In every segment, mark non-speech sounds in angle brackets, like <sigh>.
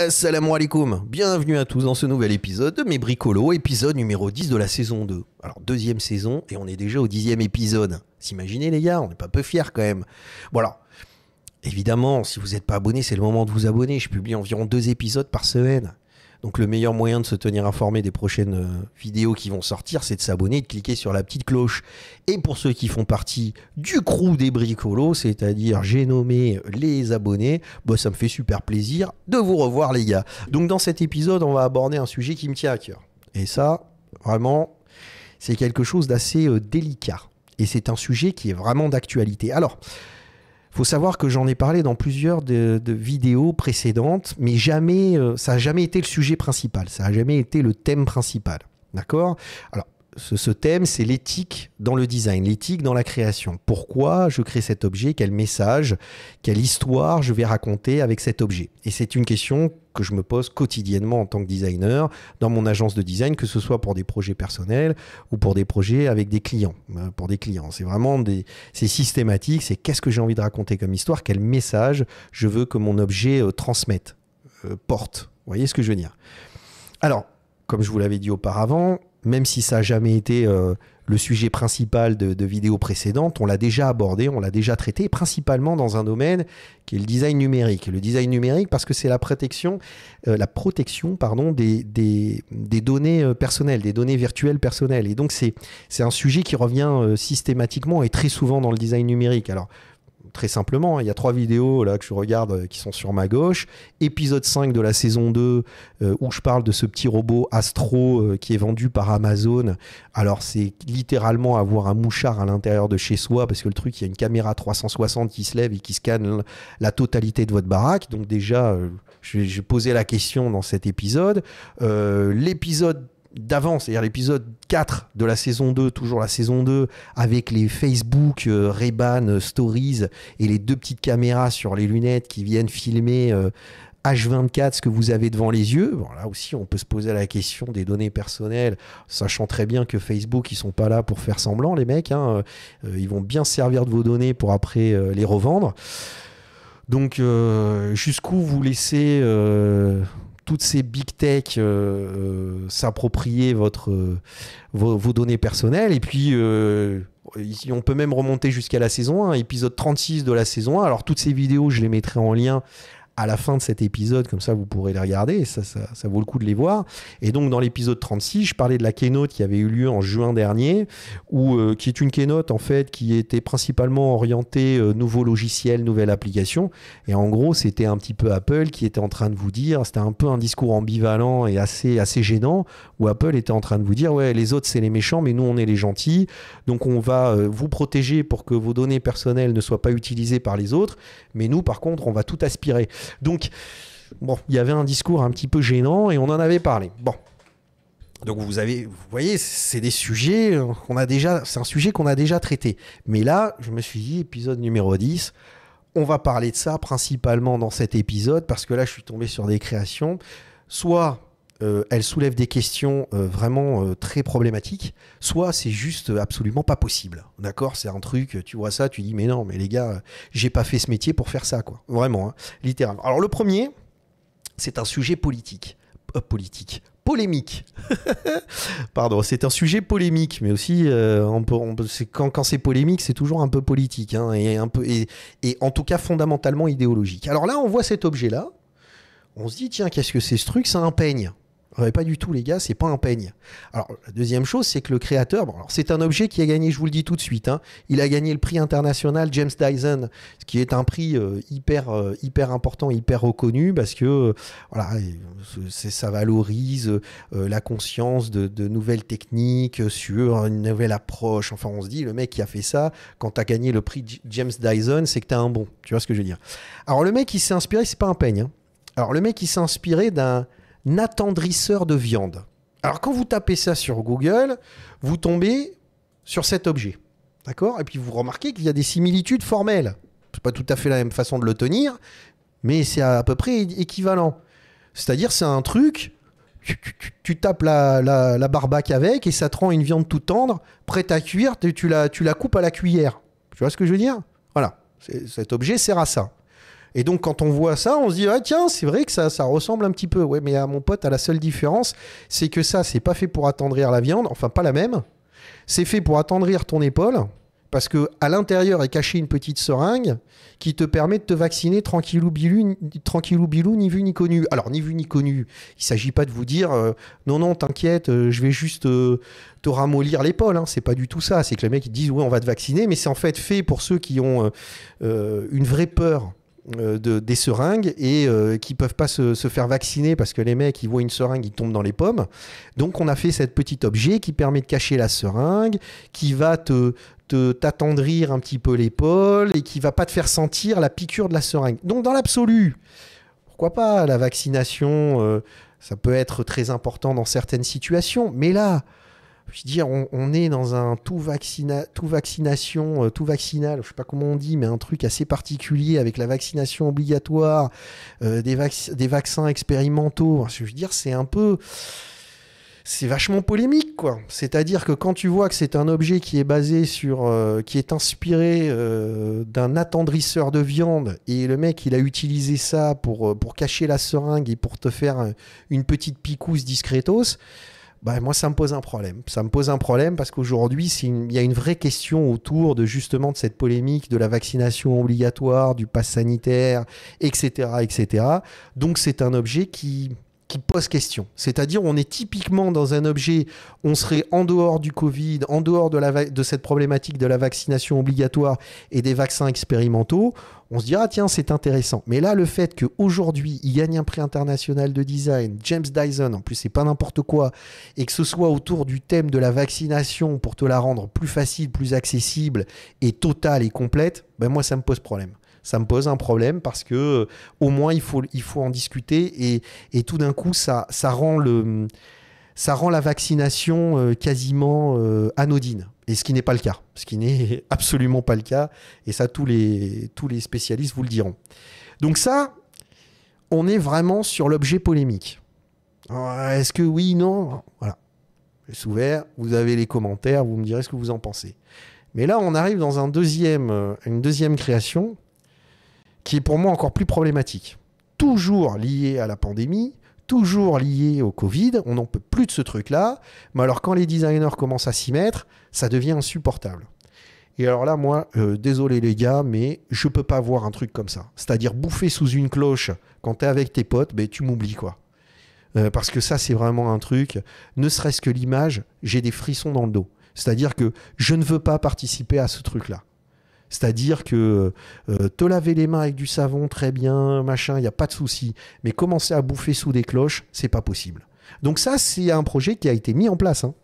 Assalamu alaikum, bienvenue à tous dans ce nouvel épisode de Mes Bricolos, épisode numéro 10 de la saison 2. Alors deuxième saison et on est déjà au dixième épisode. S'imaginez les gars, on n'est pas peu fiers quand même. Voilà. évidemment, si vous n'êtes pas abonné, c'est le moment de vous abonner. Je publie environ deux épisodes par semaine. Donc le meilleur moyen de se tenir informé des prochaines euh, vidéos qui vont sortir, c'est de s'abonner, de cliquer sur la petite cloche. Et pour ceux qui font partie du crew des bricolos, c'est-à-dire j'ai nommé les abonnés, bah, ça me fait super plaisir de vous revoir les gars. Donc dans cet épisode, on va aborder un sujet qui me tient à cœur. Et ça, vraiment, c'est quelque chose d'assez euh, délicat. Et c'est un sujet qui est vraiment d'actualité. Alors, faut savoir que j'en ai parlé dans plusieurs de, vidéos précédentes, mais jamais, euh, ça n'a jamais été le sujet principal, ça n'a jamais été le thème principal. D'accord Alors, ce, thème, c'est l'éthique dans le design, l'éthique dans la création. Pourquoi je crée cet objet Quel message Quelle histoire je vais raconter avec cet objet Et c'est une question que je me pose quotidiennement en tant que designer dans mon agence de design, que ce soit pour des projets personnels ou pour des projets avec des clients. Euh, pour des clients, c'est vraiment des, c'est systématique. C'est qu'est-ce que j'ai envie de raconter comme histoire Quel message je veux que mon objet euh, transmette, euh, porte Vous voyez ce que je veux dire Alors, comme je vous l'avais dit auparavant, même si ça n'a jamais été euh, le sujet principal de, vidéos précédentes, on l'a déjà abordé, on l'a déjà traité, principalement dans un domaine qui est le design numérique. Le design numérique parce que c'est la protection, euh, la protection pardon, des, des, données euh, personnelles, des données virtuelles personnelles. Et donc c'est un sujet qui revient systématiquement et très souvent dans le design numérique. Alors très simplement, hein, il y a trois vidéos là que je regarde euh, qui sont sur ma gauche. Épisode 5 de la saison 2 euh, où je parle de ce petit robot Astro euh, qui est vendu par Amazon. Alors c'est littéralement avoir un mouchard à l'intérieur de chez soi parce que le truc, il y a une caméra 360 qui se lève et qui scanne la totalité de votre baraque. Donc déjà, je, je posais la question dans cet épisode. L'épisode d'avance, c'est-à-dire l'épisode 4 de la saison 2, toujours la saison 2, avec les Facebook, euh, Reban, euh, Stories et les deux petites caméras sur les lunettes qui viennent filmer H24 euh, ce que vous avez devant les yeux. là aussi, on peut se poser la question des données personnelles, sachant très bien que Facebook, ils sont pas là pour faire semblant, les mecs. Hein. ils vont bien servir de vos données pour après les revendre. Donc, jusqu'où vous laissez toutes ces big tech euh, euh, s'approprier votre, euh, vos, données personnelles. Et puis, on peut même remonter jusqu'à la saison 1, épisode 36 de la saison 1. Alors, toutes ces vidéos, je les mettrai en lien à la fin de cet épisode, comme ça vous pourrez les regarder, ça, ça, vaut le coup de les voir. Et donc dans l'épisode 36, je parlais de la keynote qui avait eu lieu en juin dernier, où, euh, qui est une keynote en fait qui était principalement orientée euh, nouveau logiciel, nouvelle application, et en gros c'était un petit peu Apple qui était en train de vous dire, c'était un peu un discours ambivalent et assez, assez gênant, où Apple était en train de vous dire, ouais les autres c'est les méchants, mais nous on est les gentils, donc on va euh, vous protéger pour que vos données personnelles ne soient pas utilisées par les autres, mais nous par contre on va tout aspirer. Donc, bon, il y avait un discours un petit peu gênant et on en avait parlé. Bon. Donc vous avez, vous voyez, c'est des sujets euh, qu'on a déjà, c'est un sujet qu'on a déjà traité. Mais là, je me suis dit, épisode numéro 10, on va parler de ça principalement dans cet épisode parce que là, je suis tombé sur des créations, soit euh, elle soulève des questions euh, vraiment euh, très problématiques, soit c'est juste absolument pas possible. D'accord C'est un truc, tu vois ça, tu dis, mais non, mais les gars, j'ai pas fait ce métier pour faire ça, quoi. Vraiment, hein, littéralement. Alors, le premier, c'est un sujet politique. politique. Polémique. <laughs> Pardon, c'est un sujet polémique, mais aussi, quand, c'est polémique, c'est toujours un peu politique, hein, et, un peu, et, en tout cas fondamentalement idéologique. Alors là, on voit cet objet-là, on se dit, tiens, qu'est-ce que c'est ce truc ça un pas du tout, les gars, c'est pas un peigne. Alors, la deuxième chose, c'est que le créateur, bon, c'est un objet qui a gagné, je vous le dis tout de suite, hein. il a gagné le prix international James Dyson, ce qui est un prix euh, hyper, euh, hyper important, hyper reconnu, parce que euh, voilà, ça valorise la conscience de, de, nouvelles techniques, sur une nouvelle approche. Enfin, on se dit, le mec qui a fait ça, quand t'as gagné le prix James Dyson, c'est que tu un bon. Tu vois ce que je veux dire Alors, le mec qui s'est inspiré, c'est pas un peigne. Hein. Alors, le mec qui s'est inspiré d'un attendrisseur de viande. Alors quand vous tapez ça sur Google, vous tombez sur cet objet. D'accord Et puis vous remarquez qu'il y a des similitudes formelles. Ce n'est pas tout à fait la même façon de le tenir, mais c'est à peu près équivalent. C'est-à-dire c'est un truc, tu, tapes la, la, barbaque avec et ça te rend une viande tout tendre, prête à cuire, la, tu la coupes à la cuillère. Tu vois ce que je veux dire Voilà, cet objet sert à ça. Et donc, quand on voit ça, on se dit, ah tiens, c'est vrai que ça, ça ressemble un petit peu. Ouais, mais à mon pote, à la seule différence, c'est que ça, c'est pas fait pour attendrir la viande, enfin, pas la même. C'est fait pour attendrir ton épaule, parce que à l'intérieur est cachée une petite seringue qui te permet de te vacciner tranquillou bilou, bilou, ni vu ni connu. Alors ni vu ni connu, il s'agit pas de vous dire euh, non non t'inquiète, euh, je vais juste euh, te ramollir l'épaule. Hein. C'est pas du tout ça. C'est que les mecs ils disent oui on va te vacciner, mais c'est en fait fait pour ceux qui ont une vraie peur euh, de, des seringues et euh, qui peuvent pas se, faire vacciner parce que les mecs, ils voient une seringue, ils tombent dans les pommes. Donc on a fait cette petit objet qui permet de cacher la seringue, qui va te t'attendrir un petit peu l'épaule et qui va pas te faire sentir la piqûre de la seringue. Donc dans l'absolu, pourquoi pas la vaccination, euh, ça peut être très important dans certaines situations, mais là, je veux dire, on, est dans un tout, vaccina, tout vaccination, euh, tout vaccinal, je sais pas comment on dit, mais un truc assez particulier avec la vaccination obligatoire, euh, des, des, vaccins expérimentaux. Je veux dire, c'est un peu c'est vachement polémique, quoi. C'est-à-dire que quand tu vois que c'est un objet qui est basé sur, euh, qui est inspiré d'un attendrisseur de viande, et le mec, il a utilisé ça pour, pour cacher la seringue et pour te faire une petite picousse discretos, bah, moi, ça me pose un problème. Ça me pose un problème parce qu'aujourd'hui, il y a une vraie question autour de justement de cette polémique de la vaccination obligatoire, du pass sanitaire, etc., etc. Donc, c'est un objet qui qui pose question. C'est-à-dire, on est typiquement dans un objet, on serait en dehors du Covid, en dehors de, cette problématique de la vaccination obligatoire et des vaccins expérimentaux. On se dira, tiens, c'est intéressant. Mais là, le fait qu'aujourd'hui, il gagne un prix international de design, James Dyson, en plus, c'est pas n'importe quoi, et que ce soit autour du thème de la vaccination pour te la rendre plus facile, plus accessible et totale et complète, ben moi, ça me pose problème ça me pose un problème parce que euh, au moins il faut, il faut en discuter et, et tout d'un coup ça, ça, rend le, ça rend la vaccination euh, quasiment euh, anodine. Et ce qui n'est pas le cas, ce qui n'est <laughs> absolument pas le cas, et ça tous les, tous les spécialistes vous le diront. Donc ça, on est vraiment sur l'objet polémique. Est-ce que oui, non Voilà. Je ouvert, vous avez les commentaires, vous me direz ce que vous en pensez. Mais là, on arrive dans un deuxième, une deuxième création qui est pour moi encore plus problématique. Toujours lié à la pandémie, toujours lié au Covid, on n'en peut plus de ce truc-là, mais alors quand les designers commencent à s'y mettre, ça devient insupportable. Et alors là, moi, euh, désolé les gars, mais je peux pas voir un truc comme ça. C'est-à-dire bouffer sous une cloche quand tu es avec tes potes, ben, tu m'oublies quoi. Euh, parce que ça, c'est vraiment un truc, ne serait-ce que l'image, j'ai des frissons dans le dos. C'est-à-dire que je ne veux pas participer à ce truc-là. C'est-à-dire que euh, te laver les mains avec du savon, très bien, machin, il n'y a pas de souci. Mais commencer à bouffer sous des cloches, c'est pas possible. Donc ça, c'est un projet qui a été mis en place. Hein.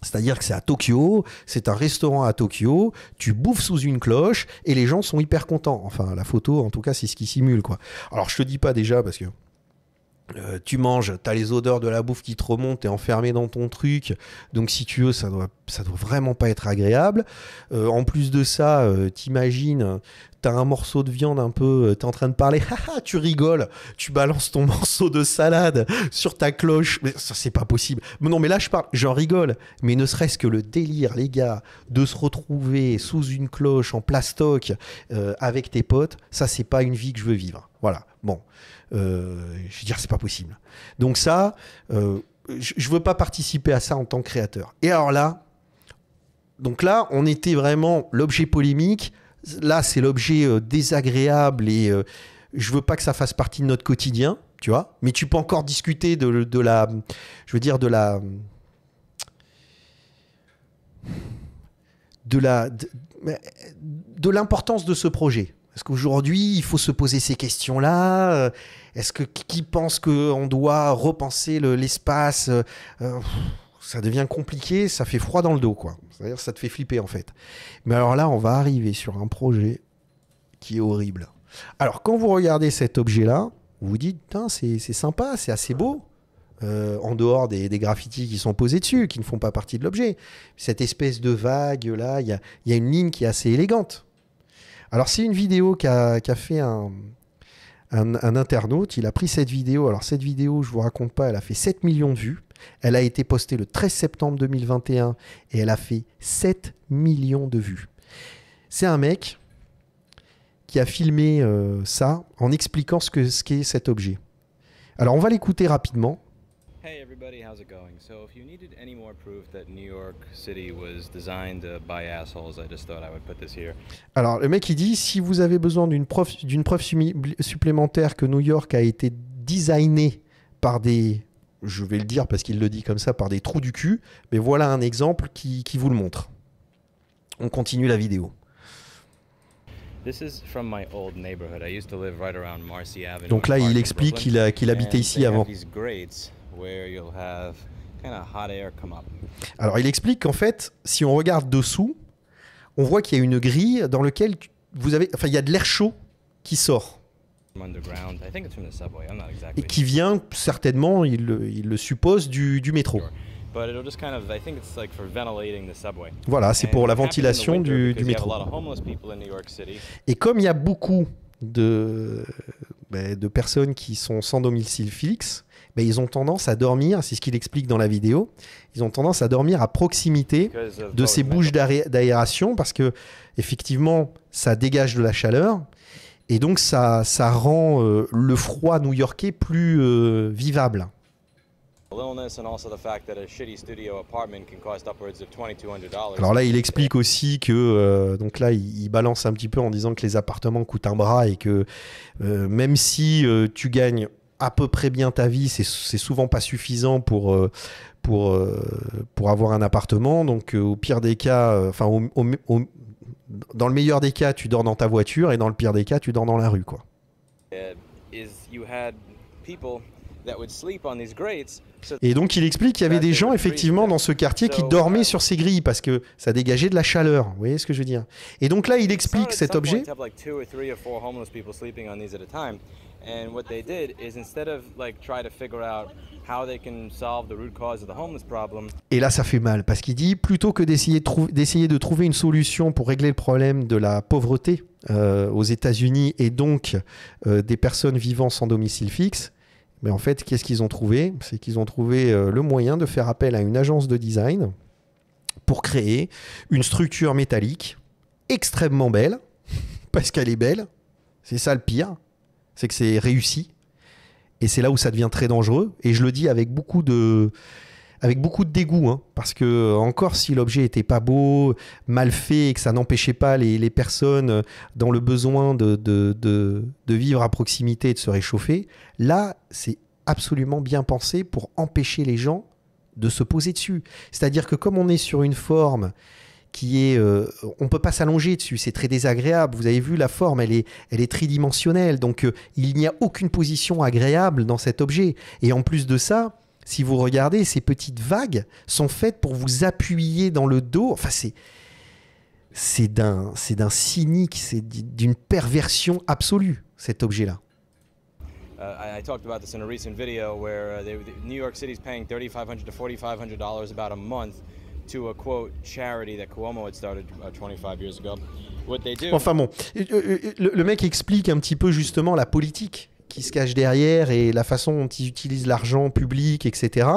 C'est-à-dire que c'est à Tokyo, c'est un restaurant à Tokyo, tu bouffes sous une cloche et les gens sont hyper contents. Enfin, la photo, en tout cas, c'est ce qui simule, quoi. Alors, je te dis pas déjà parce que euh, tu manges, t'as les odeurs de la bouffe qui te remontent, t'es enfermé dans ton truc, donc si tu veux, ça doit, ça doit vraiment pas être agréable. Euh, en plus de ça, euh, t'imagines, t'as un morceau de viande un peu, euh, t'es en train de parler, <laughs> tu rigoles, tu balances ton <laughs> morceau de salade sur ta cloche, mais ça c'est pas possible. non, mais là je parle, j'en rigole, mais ne serait-ce que le délire, les gars, de se retrouver sous une cloche en plastoc avec tes potes, ça c'est pas une vie que je veux vivre. Voilà, bon. Euh, je veux dire, c'est pas possible. Donc ça, euh, je, veux pas participer à ça en tant que créateur. Et alors là, donc là, on était vraiment l'objet polémique. Là, c'est l'objet euh, désagréable et je veux pas que ça fasse partie de notre quotidien, tu vois. Mais tu peux encore discuter de, la, je veux dire, de la, de la, de l'importance de ce projet. Est-ce qu'aujourd'hui, il faut se poser ces questions-là. Euh, est-ce que qui pense qu'on doit repenser l'espace euh, euh, Ça devient compliqué, ça fait froid dans le dos, quoi. C'est-à-dire, ça te fait flipper, en fait. Mais alors là, on va arriver sur un projet qui est horrible. Alors, quand vous regardez cet objet-là, vous vous dites, c'est sympa, c'est assez beau. en dehors des, graffitis qui sont posés dessus, qui ne font pas partie de l'objet. Cette espèce de vague là, il y a, une ligne qui est assez élégante. Alors c'est une vidéo qu'a fait un, internaute, il a pris cette vidéo, alors cette vidéo je vous raconte pas, elle a fait 7 millions de vues, elle a été postée le 13 septembre 2021 et elle a fait 7 millions de vues. C'est un mec qui a filmé euh, ça en expliquant ce qu'est cet objet. Alors on va l'écouter rapidement Hey everybody, how's it going? So if you needed any more proof that New York City was designed by assholes, I just thought I would put this here. Alors le mec il dit si vous avez besoin d'une preuve d'une preuve supplémentaire que New York a été designé par des je vais le dire parce qu'il le dit comme ça par des trous du cul, mais voilà un exemple qui, qui vous le montre. On continue la vidéo. Donc là, il explique qu'il qu habitait ici avant. Alors il explique qu'en fait, si on regarde dessous, on voit qu'il y a une grille dans laquelle vous avez, enfin, il y a de l'air chaud qui sort. Et qui vient certainement, il, le suppose, du, métro. Voilà, c'est pour la ventilation du, métro. Et comme il y a beaucoup de, ben, de personnes qui sont sans domicile fixe, ils ont tendance à dormir, c'est ce qu'il explique dans la vidéo, ils ont tendance à dormir à proximité de ces bouches d'aération parce que effectivement, ça dégage de la chaleur et donc ça, ça rend euh, le froid new-yorkais plus euh, vivable. Alors là, il explique aussi que euh, donc là, il, balance un petit peu en disant que les appartements coûtent un bras et que même si tu gagnes à peu près bien ta vie, c'est souvent pas suffisant pour, euh, pour, euh, pour avoir un appartement. Donc, euh, au pire des cas, enfin, dans le meilleur des cas, tu dors dans ta voiture et dans le pire des cas, tu dors dans la rue, quoi. Et donc il explique qu'il y avait des gens effectivement dans ce quartier qui dormaient uh, sur ces grilles parce que ça dégageait de la chaleur. Vous voyez ce que je veux dire Et donc là il explique cet objet cause Et là, ça fait mal parce qu'il dit plutôt que d'essayer de, de, trouver une solution pour régler le problème de la pauvreté euh, aux États-Unis et donc euh, des personnes vivant sans domicile fixe. Mais en fait, qu'est-ce qu'ils ont trouvé C'est qu'ils ont trouvé euh, le moyen de faire appel à une agence de design pour créer une structure métallique extrêmement belle, <laughs> parce qu'elle est belle, c'est ça le pire, c'est que c'est réussi. Et c'est là où ça devient très dangereux. Et je le dis avec beaucoup de, avec beaucoup de dégoût, hein, parce que encore si l'objet était pas beau, mal fait, et que ça n'empêchait pas les, personnes dans le besoin de, de, de, vivre à proximité et de se réchauffer, là, c'est absolument bien pensé pour empêcher les gens de se poser dessus. C'est-à-dire que comme on est sur une forme qui est, euh, on peut pas s'allonger dessus, c'est très désagréable. Vous avez vu la forme, elle est, elle est tridimensionnelle, donc euh, il n'y a aucune position agréable dans cet objet. Et en plus de ça, si vous regardez, ces petites vagues sont faites pour vous appuyer dans le dos. Enfin, c'est c'est d'un c'est d'un cynique, c'est d'une perversion absolue cet objet-là. Uh, I, talked about this in a recent uh, New York paying $3,500 $4,500 about a month Enfin bon, euh, euh, le, mec explique un petit peu justement la politique qui se cache derrière et la façon dont ils utilisent l'argent public, etc.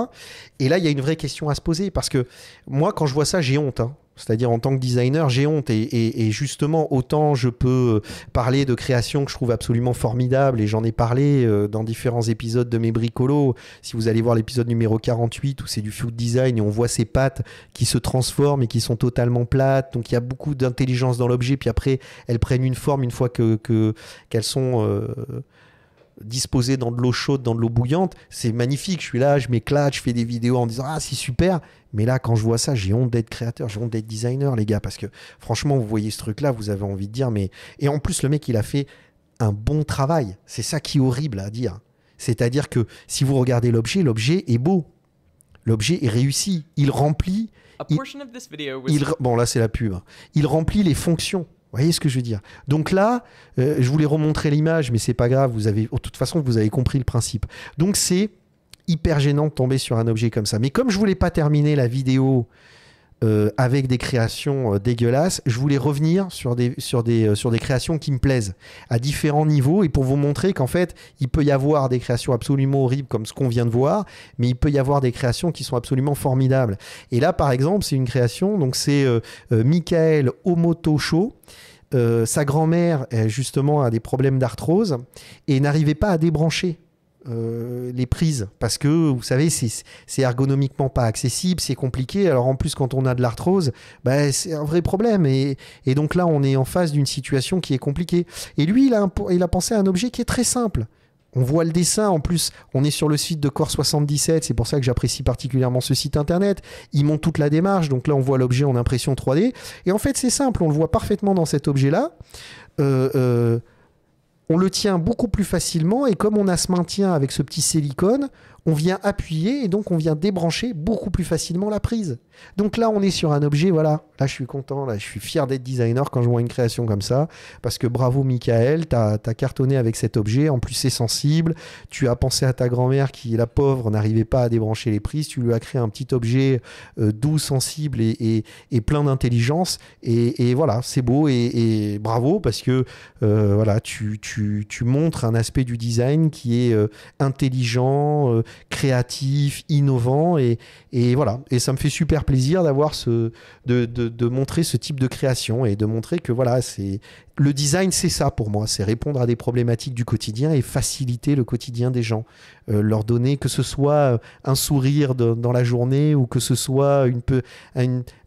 Et là, il y a une vraie question à se poser parce que moi, quand je vois ça, j'ai honte. Hein. C'est-à-dire en tant que designer, j'ai honte. Et, justement, autant je peux euh, parler de créations que je trouve absolument formidables, et j'en ai parlé euh, dans différents épisodes de mes bricolos. Si vous allez voir l'épisode numéro 48, où c'est du food design, et on voit ces pattes qui se transforment et qui sont totalement plates. Donc il y a beaucoup d'intelligence dans l'objet, puis après, elles prennent une forme une fois qu'elles que, qu'elles sont... Euh, disposé dans de l'eau chaude, dans de l'eau bouillante, c'est magnifique. Je suis là, je m'éclate, je fais des vidéos en disant ah c'est super. Mais là, quand je vois ça, j'ai honte d'être créateur, j'ai honte d'être designer, les gars, parce que franchement, vous voyez ce truc-là, vous avez envie de dire mais et en plus le mec il a fait un bon travail. C'est ça qui est horrible à dire. C'est-à-dire que si vous regardez l'objet, l'objet est beau, l'objet est réussi, il remplit. Il... bon là c'est la pub. Hein. Il remplit les fonctions vous voyez ce que je veux dire Donc là, euh, je voulais remontrer l'image, mais c'est pas grave. Vous avez, oh, de toute façon, vous avez compris le principe. Donc c'est hyper gênant de tomber sur un objet comme ça. Mais comme je voulais pas terminer la vidéo euh, avec des créations euh, dégueulasses. Je voulais revenir sur des, sur, des, euh, sur des créations qui me plaisent à différents niveaux et pour vous montrer qu'en fait, il peut y avoir des créations absolument horribles comme ce qu'on vient de voir, mais il peut y avoir des créations qui sont absolument formidables. Et là, par exemple, c'est une création, donc c'est Michael Omoto sa grand-mère, justement, a des problèmes d'arthrose et n'arrivait pas à débrancher euh, les prises parce que vous savez c'est ergonomiquement pas accessible c'est compliqué alors en plus quand on a de l'arthrose ben, c'est un vrai problème et, donc là on est en face d'une situation qui est compliquée et lui il a, pensé à un objet qui est très simple on voit le dessin en plus. On est sur le site de Core 77, c'est pour ça que j'apprécie particulièrement ce site internet. Ils montent toute la démarche, donc là on voit l'objet en impression 3D. Et en fait c'est simple, on le voit parfaitement dans cet objet-là. euh, euh on le tient beaucoup plus facilement et comme on a ce maintien avec ce petit silicone, on vient appuyer et donc on vient débrancher beaucoup plus facilement la prise. Donc là, on est sur un objet, voilà, là je suis content, là je suis fier d'être designer quand je vois une création comme ça, parce que bravo Michael, t'as as cartonné avec cet objet, en plus c'est sensible, tu as pensé à ta grand-mère qui, la pauvre, n'arrivait pas à débrancher les prises, tu lui as créé un petit objet euh, doux, sensible et, plein d'intelligence, et, voilà, c'est beau et, bravo parce que euh, voilà, tu, montres un aspect du design qui est euh, intelligent, créatif, innovant. Et, et voilà. Et ça me fait super plaisir d'avoir ce, de, montrer ce type de création et de montrer que voilà, c'est le design, c'est ça pour moi. C'est répondre à des problématiques du quotidien et faciliter le quotidien des gens. Euh, leur donner que ce soit euh, un sourire dans la journée ou que ce soit une,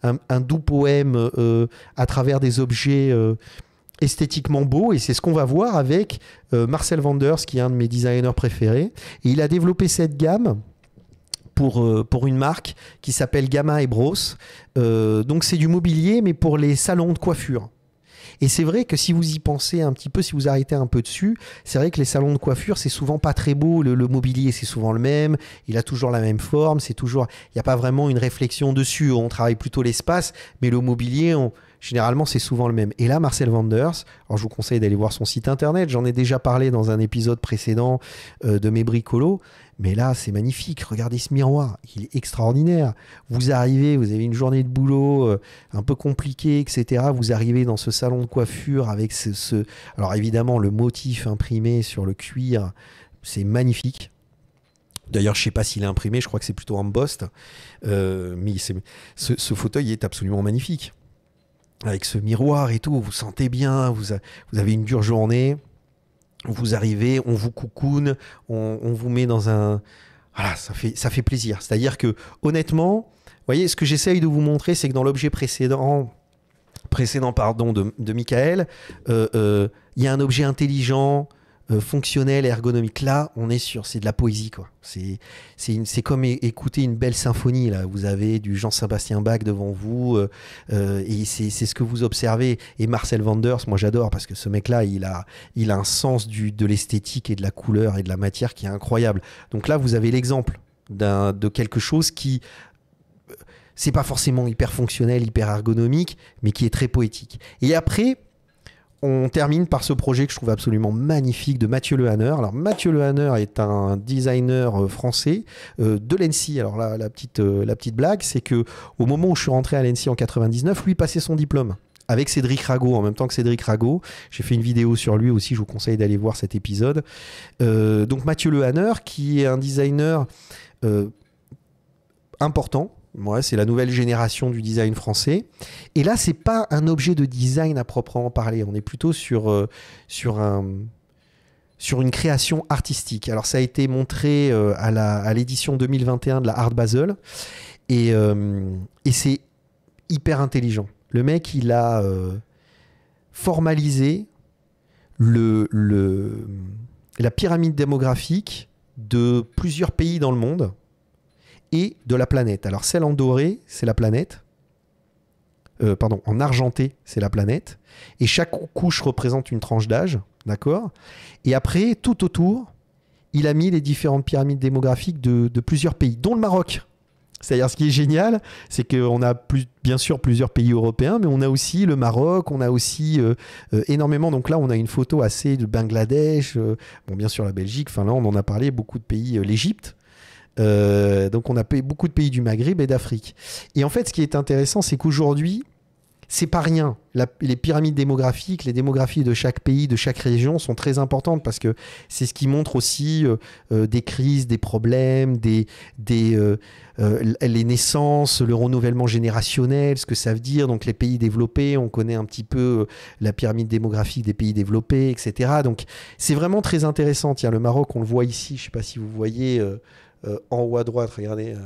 un, doux poème euh, à travers des objets esthétiquement beau et c'est ce qu'on va voir avec euh, Marcel Vanders qui est un de mes designers préférés et il a développé cette gamme pour, euh, pour une marque qui s'appelle Gamma et Bros. Euh, donc c'est du mobilier mais pour les salons de coiffure. Et c'est vrai que si vous y pensez un petit peu, si vous arrêtez un peu dessus, c'est vrai que les salons de coiffure, c'est souvent pas très beau. Le, mobilier, c'est souvent le même. Il a toujours la même forme. C'est toujours, il n'y a pas vraiment une réflexion dessus. On travaille plutôt l'espace, mais le mobilier, généralement c'est souvent le même. Et là, Marcel Vanders, je vous conseille d'aller voir son site internet, j'en ai déjà parlé dans un épisode précédent euh, de mes bricolos, mais là c'est magnifique, regardez ce miroir, il est extraordinaire. Vous arrivez, vous avez une journée de boulot euh, un peu compliquée, etc. Vous arrivez dans ce salon de coiffure avec ce, Alors évidemment, le motif imprimé sur le cuir, c'est magnifique. D'ailleurs, je ne sais pas s'il est imprimé, je crois que c'est plutôt embossed. Euh, mais ce, ce, fauteuil est absolument magnifique avec ce miroir et tout, vous sentez bien, vous, avez une dure journée, vous arrivez, on vous coucoune, on, vous met dans un... Voilà, ça fait, ça fait plaisir. C'est-à-dire que honnêtement, voyez, ce que j'essaye de vous montrer, c'est que dans l'objet précédent, précédent pardon, de, Michael, euh, euh, il y a un objet intelligent, euh, fonctionnel et ergonomique. Là, on est sûr, c'est de la poésie, quoi. C'est, comme écouter une belle symphonie, là. Vous avez du Jean-Sébastien Bach devant vous, euh, euh, et c'est, ce que vous observez. Et Marcel Vanders, moi j'adore, parce que ce mec-là, il a, il a un sens du, de l'esthétique et de la couleur et de la matière qui est incroyable. Donc là, vous avez l'exemple de quelque chose qui, c'est pas forcément hyper fonctionnel, hyper ergonomique, mais qui est très poétique. Et après, on termine par ce projet que je trouve absolument magnifique de Mathieu Lehanner. Alors Mathieu Lehanner est un designer euh, français euh, de l'ENSI. Alors là, la petite, euh, la petite blague, c'est que au moment où je suis rentré à l'ENSI en 99, lui passait son diplôme avec Cédric Rago, en même temps que Cédric Rago. J'ai fait une vidéo sur lui aussi, je vous conseille d'aller voir cet épisode. donc Mathieu Lehanner, qui est un designer important, c'est la nouvelle génération du design français. Et là, c'est pas un objet de design à proprement parler. On est plutôt sur, euh, sur, un, sur une création artistique. Alors, ça a été montré euh, à, l'édition 2021 de la Art Basel. Euh, et, c'est hyper intelligent. Le mec, il a formalisé le, la pyramide démographique de plusieurs pays dans le monde et de la planète. Alors celle en doré, c'est la planète. Euh, pardon, en argenté, c'est la planète. Et chaque couche représente une tranche d'âge, d'accord Et après, tout autour, il a mis les différentes pyramides démographiques de, plusieurs pays, dont le Maroc. C'est-à-dire, ce qui est génial, c'est qu'on a bien sûr plusieurs pays européens, mais on a aussi le Maroc, on a aussi euh, euh, énormément. Donc là, on a une photo assez de Bangladesh, bon, bien sûr la Belgique, Finlande, on en a parlé, beaucoup de pays, l'Égypte euh, donc on a beaucoup de pays du Maghreb et d'Afrique. Et en fait, ce qui est intéressant, c'est qu'aujourd'hui, c'est pas rien. les pyramides démographiques, les démographies de chaque pays, de chaque région sont très importantes parce que c'est ce qui montre aussi euh, euh, des crises, des problèmes, des, des, les naissances, le renouvellement générationnel, ce que ça veut dire. Donc les pays développés, on connaît un petit peu la pyramide démographique des pays développés, etc. Donc c'est vraiment très intéressant. Tiens, le Maroc, on le voit ici, je ne sais pas si vous voyez euh, en haut à droite, regardez euh,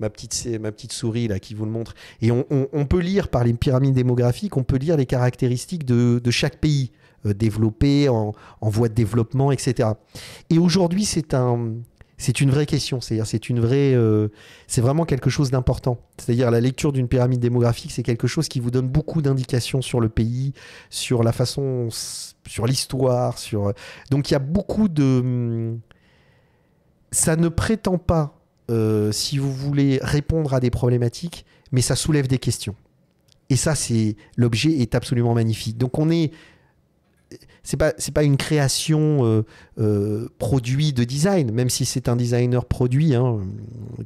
ma, petite, souris là qui vous le montre. Et on, peut lire par les pyramides démographiques, on peut lire les caractéristiques de, chaque pays euh, développé, en, voie de développement, etc. Et aujourd'hui, c'est une vraie question. C'est-à-dire, c'est une vraie, c'est vraiment quelque chose d'important. C'est-à-dire, la lecture d'une pyramide démographique, c'est quelque chose qui vous donne beaucoup d'indications sur le pays, sur la façon, sur l'histoire, sur. Donc, il y a beaucoup de, hum, ça ne prétend pas, euh, si vous voulez, répondre à des problématiques, mais ça soulève des questions. Et ça, c'est l'objet est absolument magnifique. Donc on est c'est pas c'est pas une création euh, euh, produit de design, même si c'est un designer produit hein,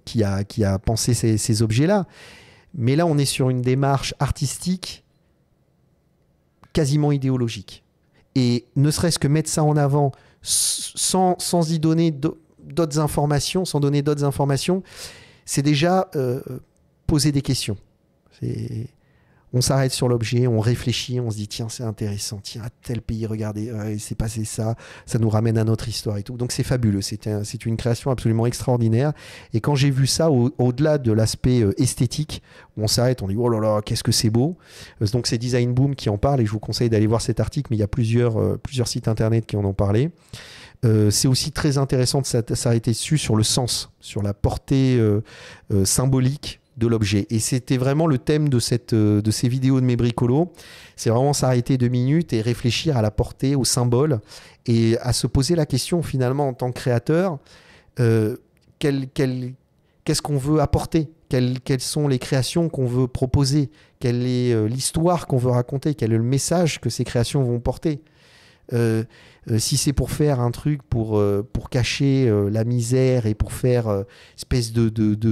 qui a qui a pensé ces, objets là. Mais là, on est sur une démarche artistique quasiment idéologique. Et ne serait-ce que mettre ça en avant sans, sans y donner d'autres informations, sans donner d'autres informations, c'est déjà euh, poser des questions. On s'arrête sur l'objet, on réfléchit, on se dit tiens c'est intéressant, tiens à tel pays regardez, euh, il s'est passé ça, ça nous ramène à notre histoire et tout. Donc c'est fabuleux, c'est une création absolument extraordinaire. Et quand j'ai vu ça, au-delà de l'aspect euh, esthétique, on s'arrête, on dit oh là là qu'est-ce que c'est beau. donc c'est Design Boom qui en parle et je vous conseille d'aller voir cet article, mais il y a plusieurs sites internet qui en ont parlé. Euh, c'est aussi très intéressant de s'arrêter dessus sur le sens, sur la portée euh, euh, symbolique de l'objet. Et c'était vraiment le thème de, ces vidéos de mes bricolos. C'est vraiment s'arrêter deux minutes et réfléchir à la portée, au symbole, et à se poser la question finalement en tant que créateur, qu'est-ce qu'on veut apporter quelles, quelles, sont les créations qu'on veut proposer Quelle est l'histoire qu'on veut raconter Quel est le message que ces créations vont porter euh, euh, si c'est pour faire un truc pour, euh, pour cacher la misère et pour faire espèce de, de,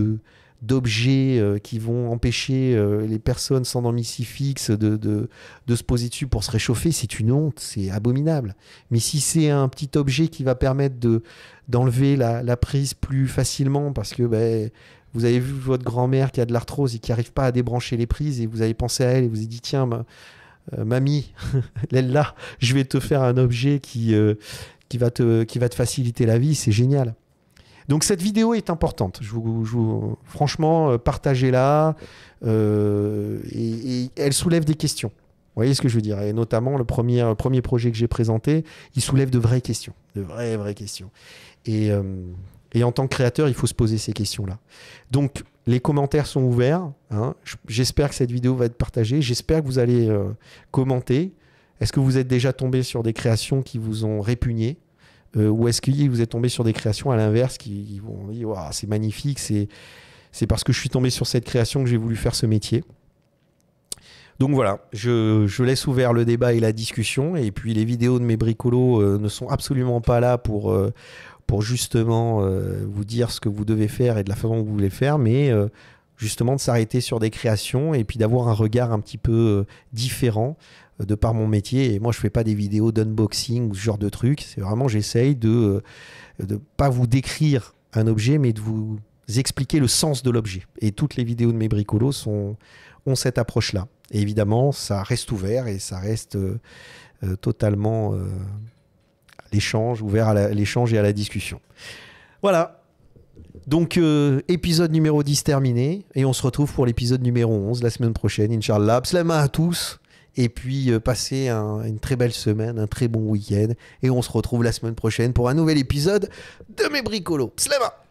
qui vont empêcher les personnes sans domicile de, de, de, se poser dessus pour se réchauffer, c'est une honte, c'est abominable. Mais si c'est un petit objet qui va permettre de, d'enlever la, prise plus facilement parce que ben, vous avez vu votre grand-mère qui a de l'arthrose et qui n'arrive pas à débrancher les prises et vous avez pensé à elle et vous avez dit tiens, ben, euh, mamie, là, <laughs> je vais te faire un objet qui, euh, qui, va, te, qui va te faciliter la vie, c'est génial. Donc cette vidéo est importante. Je vous, franchement, euh, partagez-la. et, elle soulève des questions. Vous voyez ce que je veux dire Et notamment, le premier, premier projet que j'ai présenté, il soulève de vraies questions. De vraies, vraies questions. Et, et en tant que créateur, il faut se poser ces questions-là. Donc, les commentaires sont ouverts. Hein. J'espère que cette vidéo va être partagée. J'espère que vous allez euh, commenter. Est-ce que vous êtes déjà tombé sur des créations qui vous ont répugné euh, Ou est-ce que vous êtes tombé sur des créations à l'inverse qui vous ont dit c'est magnifique, c'est parce que je suis tombé sur cette création que j'ai voulu faire ce métier donc voilà, je, laisse ouvert le débat et la discussion. Et puis les vidéos de mes bricolos euh, ne sont absolument pas là pour, justement euh, vous dire ce que vous devez faire et de la façon dont vous voulez faire, mais euh, justement de s'arrêter sur des créations et puis d'avoir un regard un petit peu euh, différent de par mon métier. Et moi, je fais pas des vidéos d'unboxing ou ce genre de trucs. C'est vraiment, j'essaye de ne pas vous décrire un objet, mais de vous expliquer le sens de l'objet. Et toutes les vidéos de mes bricolos sont, ont cette approche-là. Et évidemment, ça reste ouvert et ça reste totalement l'échange, ouvert à l'échange et à la discussion. Voilà. Donc, euh, épisode numéro 10 terminé. Et on se retrouve pour l'épisode numéro 11 la semaine prochaine, Inch'Allah. Slava à tous. Et puis, euh, passez une très belle semaine, un très bon week-end. Et on se retrouve la semaine prochaine pour un nouvel épisode de Mes Bricolos. va